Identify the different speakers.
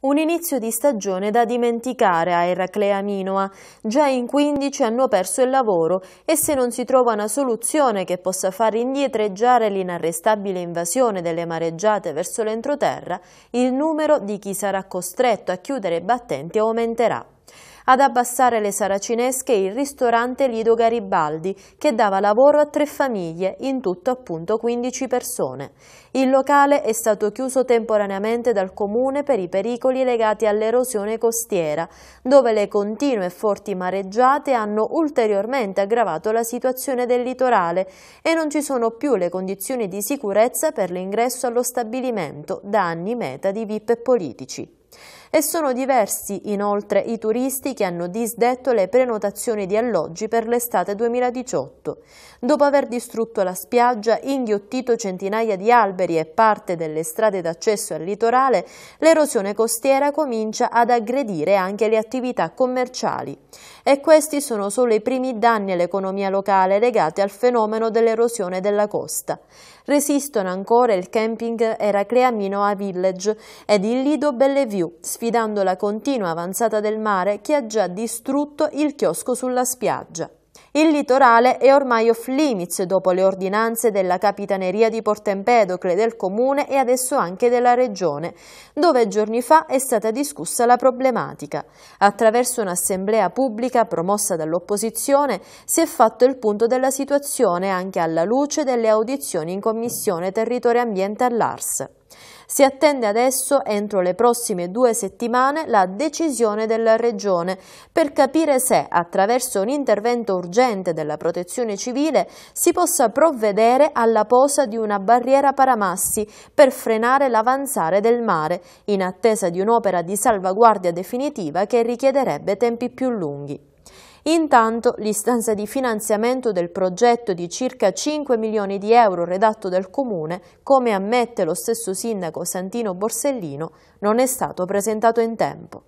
Speaker 1: Un inizio di stagione da dimenticare a Eraclea Minoa. Già in 15 hanno perso il lavoro e se non si trova una soluzione che possa far indietreggiare l'inarrestabile invasione delle mareggiate verso l'entroterra, il numero di chi sarà costretto a chiudere i battenti aumenterà ad abbassare le saracinesche il ristorante Lido Garibaldi, che dava lavoro a tre famiglie, in tutto appunto 15 persone. Il locale è stato chiuso temporaneamente dal comune per i pericoli legati all'erosione costiera, dove le continue e forti mareggiate hanno ulteriormente aggravato la situazione del litorale e non ci sono più le condizioni di sicurezza per l'ingresso allo stabilimento, da anni meta di VIP e politici e sono diversi inoltre i turisti che hanno disdetto le prenotazioni di alloggi per l'estate 2018. Dopo aver distrutto la spiaggia, inghiottito centinaia di alberi e parte delle strade d'accesso al litorale, l'erosione costiera comincia ad aggredire anche le attività commerciali. E questi sono solo i primi danni all'economia locale legati al fenomeno dell'erosione della costa. Resistono ancora il camping Eracleamino a Village ed il Lido Bellevue, sfidando la continua avanzata del mare che ha già distrutto il chiosco sulla spiaggia. Il litorale è ormai off limits dopo le ordinanze della Capitaneria di Porto Empedocle, del Comune e adesso anche della Regione, dove giorni fa è stata discussa la problematica. Attraverso un'assemblea pubblica promossa dall'opposizione si è fatto il punto della situazione anche alla luce delle audizioni in Commissione Territorio e Ambiente all'Ars. Si attende adesso, entro le prossime due settimane, la decisione della Regione per capire se, attraverso un intervento urgente della protezione civile, si possa provvedere alla posa di una barriera paramassi per frenare l'avanzare del mare, in attesa di un'opera di salvaguardia definitiva che richiederebbe tempi più lunghi. Intanto l'istanza di finanziamento del progetto di circa 5 milioni di euro redatto dal Comune, come ammette lo stesso sindaco Santino Borsellino, non è stato presentato in tempo.